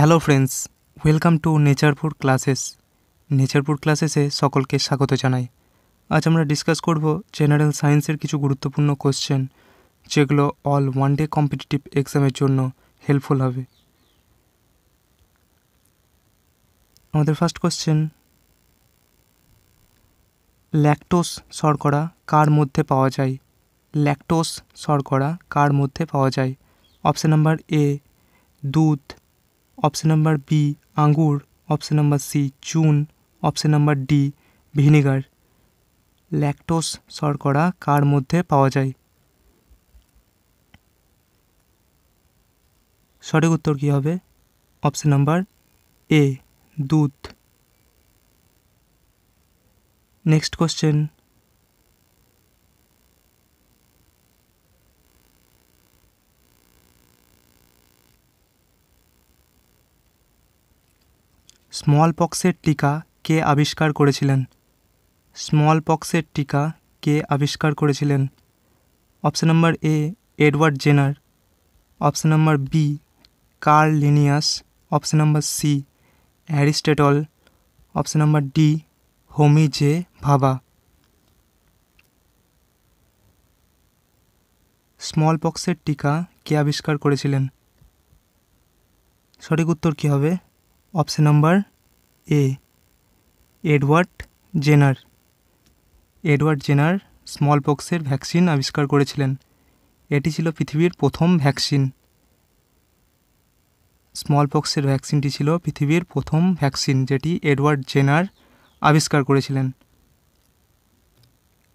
Hello friends welcome to নেচারপুর classes নেচারপুর ক্লাসেসে সকলকে স্বাগত জানাই আজ আমরা ডিসকাস করব জেনারেল সায়েন্সের কিছু গুরুত্বপূর্ণ কোশ্চেন যেগুলো অল ওয়ান ডে কম্পিটিটিভ এক্সামের জন্য হেল্পফুল হবে আমাদের ফার্স্ট কোশ্চেন ল্যাকটোস শর্করা কার মধ্যে পাওয়া যায় ল্যাকটোস শর্করা কার মধ্যে পাওয়া যায় অপশান নাম্বার এ দুধ অপশান নাম্বার বি আঙ্গুর অপশান নাম্বার সি চুন option number D vinegar lactose শর্করা কার মধ্যে পাওয়া যায় সঠিক উত্তর কী হবে অপশান নাম্বার এ দুধ নেক্সট কোশ্চেন স্মল পক্সের টিকা কে আবিষ্কার করেছিলেন স্মল পক্সের টিকা কে আবিষ্কার করেছিলেন option number A Edward Jenner option number B Carl Linnaeus option number C Aristotle option number D Homi J Bhabha স্মল পক্সের টিকা কে আবিষ্কার করেছিলেন সঠিক উত্তর কী হবে option number A Edward Jenner Edward Jenner স্মল পক্সের ভ্যাকসিন আবিষ্কার করেছিলেন এটি ছিল পৃথিবীর প্রথম ভ্যাকসিন স্মল পক্সের ভ্যাকসিনটি ছিল পৃথিবীর প্রথম ভ্যাকসিন যেটি এডওয়ার্ড জেনার আবিষ্কার করেছিলেন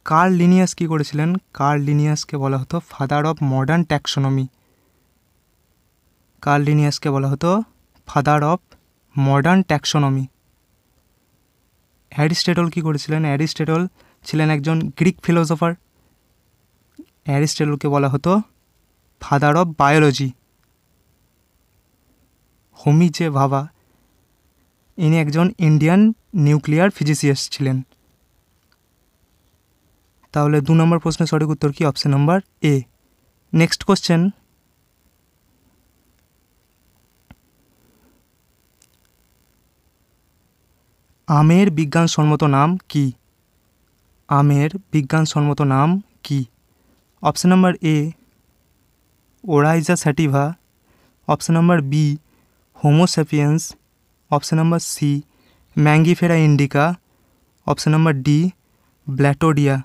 কার লিনিয়াস কী করেছিলেন কার্ল লিনিয়াসকে বলা হতো father of modern taxonomy Carl লিনিয়াসকে বলা হতো father of modern taxonomy Aristotle কী করেছিলেন অ্যারিস্টেটল ছিলেন একজন গ্রিক ফিলোসফার অ্যারিস্টেটলকে বলা হতো ফাদার অফ বায়োলজি হোমি যে ভাবা ইনি একজন ইন্ডিয়ান নিউক্লিয়ার ফিজিসিয়াস্ট ছিলেন তাহলে দু নম্বর প্রশ্নের সঠিক উত্তর কি option number A next question आमेर বিজ্ঞানসম্মত নাম কি আমের বিজ্ঞানসম্মত নাম কি option number A Oryza sativa option number B Homo sapiens option number C Mangifera indica option number D ব্লাটডিয়া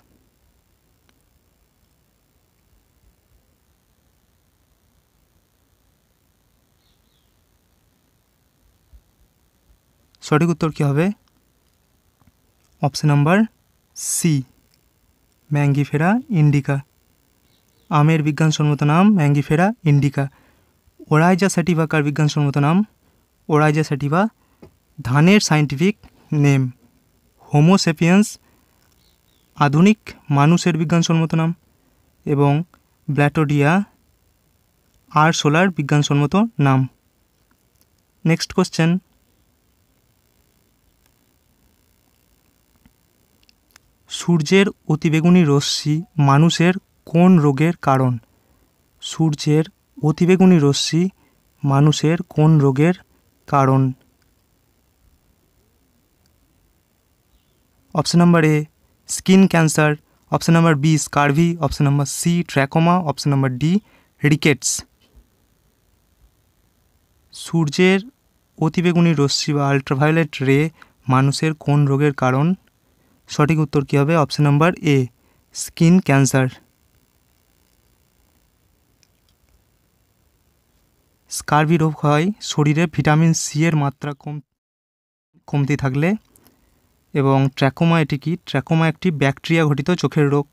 সঠিক উত্তর কি হবে option number C Mangifera indica আমের বিজ্ঞানসম্মত নাম ম্যাঙ্গিফেরা ইন্ডিকা ওরাইজা স্যাটিভা কার বিজ্ঞানসম্মত নাম ওরাইজা স্যাটিভা ধানের সাইন্টিফিক নেম হোমোসেপিয়েন্স আধুনিক মানুষের বিজ্ঞানসম্মত নাম এবং ব্ল্যাটোডিয়া আর সোলার বিজ্ঞানসম্মত নাম নেক্সট কোশ্চেন সূর্যের অতিবেগুনি রশ্মি মানুষের কোন রোগের কারণ সূর্যের অতিবেগুনি রশ্মি মানুষের কোন রোগের কারণ option number A skin cancer option number B scurvy option number C trachoma option number D rickets সূর্যের অতিবেগুনি রশ্মি বা আল্ট্রাভায়োলেট রে মানুষের কোন রোগের কারণ সঠিক উত্তর কী হবে option number A skin cancer scurvy রোগ হয় শরীরে ভিটামিন সি এর মাত্রা কম কমতি থাকলে এবং ট্র্যাকোমা এটি কি ট্র্যাকোমা একটি ব্যাকটেরিয়া ঘটিত চোখের রোগ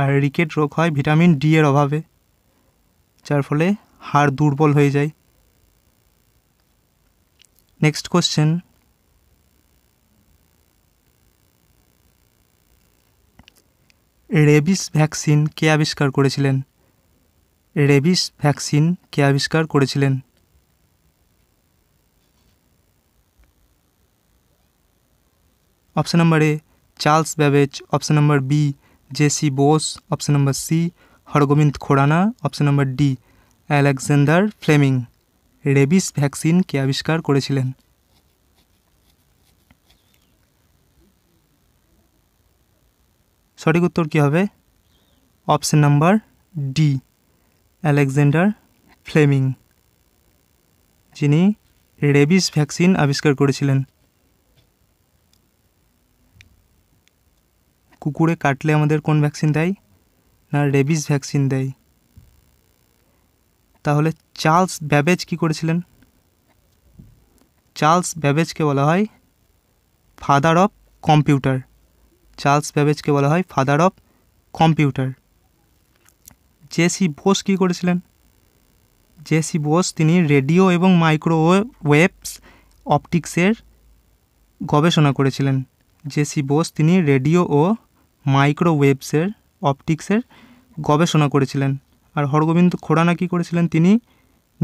আর রিকেট রোগ হয় ভিটামিন ডি এর অভাবে যার ফলে হাড় দুর্বল হয়ে যায় নেক্সট কোশ্চেন রেবিস ভ্যাকসিন কে আবিষ্কার করেছিলেন রেবিস ভ্যাকসিন কে আবিষ্কার করেছিলেন option number A Charles Babbage option number B J C Bose option number C Hargobind Khorana option number D Alexander Fleming rabies vaccine কে আবিষ্কার করেছিলেন সঠিক উত্তর কী হবে option number D Alexander Fleming যিনি রেবিস ভ্যাকসিন আবিষ্কার করেছিলেন কুকুরে কাটলে আমাদের কোন ভ্যাকসিন দেয় না রেবিস ভ্যাকসিন দেয় তাহলে চার্লস ব্যাবেজ কি করেছিলেন চার্লস ব্যাবেজকে বলা হয় ফাদার অফ কম্পিউটার চার্লস ব্যাবেজকে বলা হয় father of computer J C Bose কী করেছিলেন জেসি বোস তিনি রেডিও এবং মাইক্রোওয়েভস অপটিক্সের গবেষণা করেছিলেন জেসি বোস তিনি রেডিও ও মাইক্রোওয়েভসের অপটিক্সের গবেষণা করেছিলেন আর হরগোবিন্দ খোড়ানা কী করেছিলেন তিনি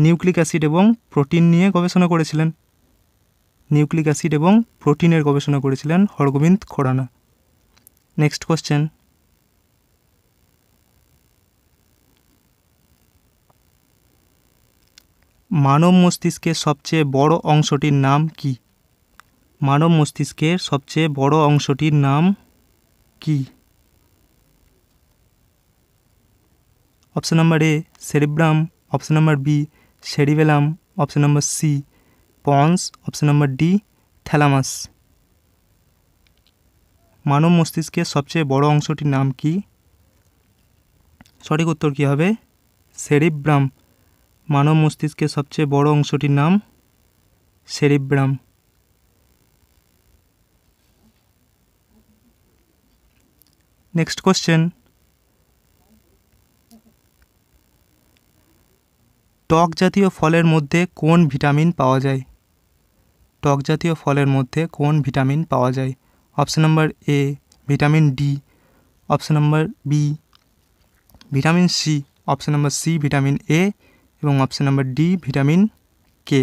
নিউক্লিক অ্যাসিড এবং প্রোটিন নিয়ে গবেষণা করেছিলেন নিউক্লিক অ্যাসিড এবং প্রোটিনের গবেষণা করেছিলেন হরগোবিন্দ খোড়ানা Next question. মানব মস্তিষ্কের সবচেয়ে বড় অংশটির নাম কি মানব মস্তিষ্কের সবচেয়ে বড় অংশটির নাম কি option number A cerebrum option number B cerebellum option number C pons option number D thalamus মানব মস্তিষ্কের সবচেয়ে বড় অংশটির নাম কি সঠিক উত্তর কী হবে সেরিব্রাম মানব মস্তিষ্কের সবচেয়ে বড় অংশটির নাম সেরিব্রাম নেক্সট কোশ্চেন টক জাতীয় ফলের মধ্যে কোন ভিটামিন পাওয়া যায় টক জাতীয় ফলের মধ্যে কোন ভিটামিন পাওয়া যায় option number A vitamin D option number B vitamin C option number C vitamin A এবং option number D vitamin K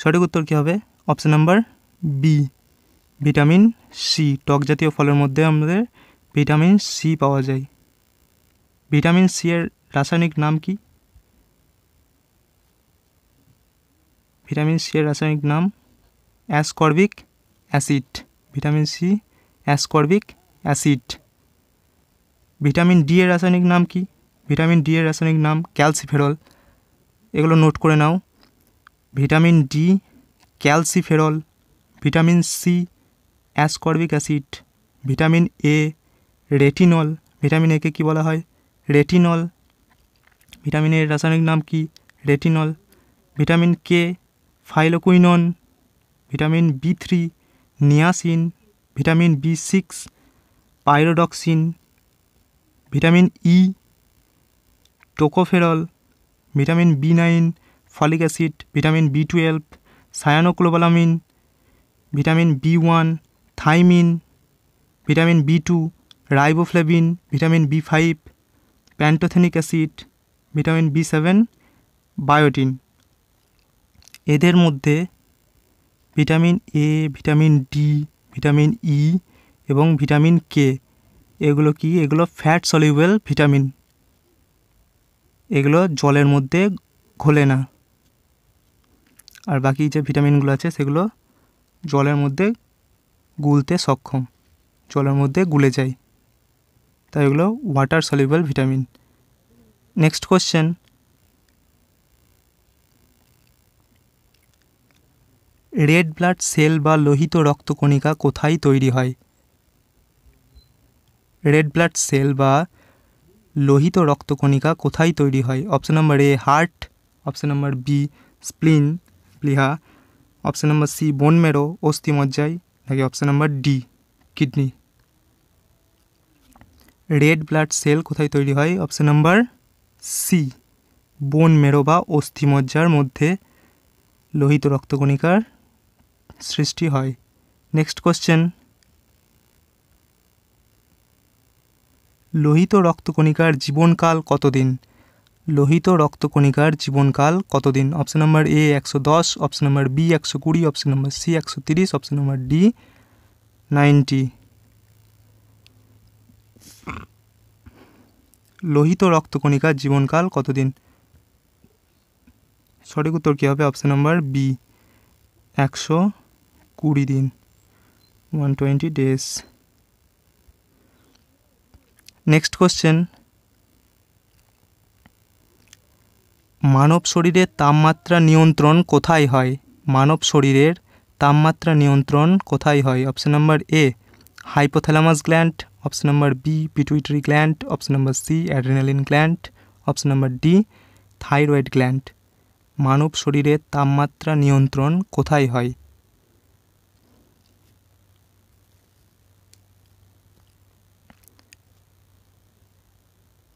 সঠিক উত্তর কী হবে option number B vitamin C টক জাতীয় ফলের মধ্যে আমাদের ভিটামিন সি পাওয়া যায় ভিটামিন সি এর রাসায়নিক নাম কী ভিটামিন সি এর রাসায়নিক নাম ascorbic acid vitamin C ascorbic acid vitamin D এর রাসায়নিক নাম কি ভিটামিন ডি এর রাসায়নিক নাম ক্যালসিফেরল এগুলো নোট করে নাও vitamin D calciferol vitamin C ascorbic acid vitamin A retinol vitamin একে কী বলা হয় রেটিনল ভিটামিন এর রাসায়নিক নাম কি retinol vitamin K phylloquinone vitamin B three niacin vitamin B six pyridoxine vitamin E tocopherol vitamin B nine folic acid vitamin B twelve cyanocobalamin vitamin B one thiamine vitamin B two riboflavin vitamin B five pantothenic acid vitamin B seven biotin এদের মধ্যে vitamin A vitamin D vitamin E e এবং vitamin K এগুলো কি এগুলো fat soluble vitamin এগুলো জলের মধ্যে ঘোলে না আর বাকি যে ভিটামিনগুলো আছে সেগুলো জলের মধ্যে গুলতে সক্ষম জলের মধ্যে গুলে যায় তাই এগুলো water soluble vitamin next question red blood cell বা লোহিত রক্তকণিকা কোথায় তৈরি হয় রেড ब्लड সেল বা লোহিত রক্তকণিকা কোথায় তৈরি হয় option number A heart option number B spleen প্লীহা option number C bone marrow অস্থিমজ্জায় নাকি option number D kidney red blood cell কোথায় তৈরি হয় option number C bone marrow বা অস্থিমজ্জার মধ্যে লোহিত রক্তকণিকার সৃষ্টি হয় নেক্সট কোশ্চেন লোহিত রক্তকণিকার জীবনকাল কতদিন লোহিত রক্তকণিকার জীবনকাল কতদিন অপশন নম্বর এ একশো দশ অপশন নম্বর বি একশো কুড়ি অপশন নম্বর সি একশো তিরিশ অপশন নম্বর ডি নাইনটি লোহিত রক্তকণিকার জীবনকাল কতদিন সঠিক উত্তর কী হবে অপশন নম্বর বি একশো কুড়ি দিন one twenty days next question মানব শরীরের তাপমাত্রা নিয়ন্ত্রণ কোথায় হয় মানব শরীরের তাপমাত্রা নিয়ন্ত্রণ কোথায় হয় option number A hypothalamus gland option number B pituitary gland option number C adrenaline gland option number D thyroid gland মানব শরীরের তাপমাত্রা নিয়ন্ত্রণ কোথায় হয়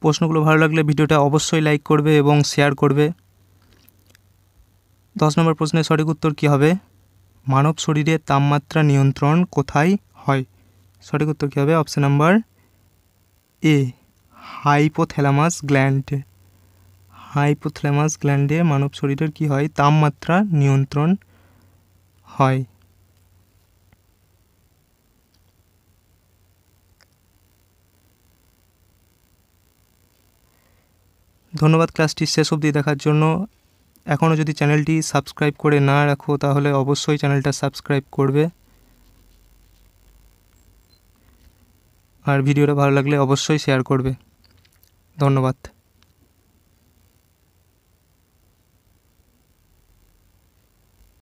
প্রশ্নগুলো ভালো লাগলে ভিডিওটা অবশ্যই লাইক করবে এবং শেয়ার করবে দশ নম্বর প্রশ্নের সঠিক উত্তর কী হবে মানব শরীরে তাপমাত্রা নিয়ন্ত্রণ কোথায় হয় সঠিক উত্তর কী হবে option number A hypothalamus gland hypothalamus গ্ল্যান্ডে মানব শরীরের কি হয় তাপমাত্রা নিয়ন্ত্রণ হয় ধন্যবাদ ক্লাসটি শেষ অবধি দেখার জন্য এখনও যদি চ্যানেলটি সাবস্ক্রাইব করে না রাখো তাহলে অবশ্যই চ্যানেলটা সাবস্ক্রাইব করবে আর ভিডিওটা ভালো লাগলে অবশ্যই শেয়ার করবে ধন্যবাদ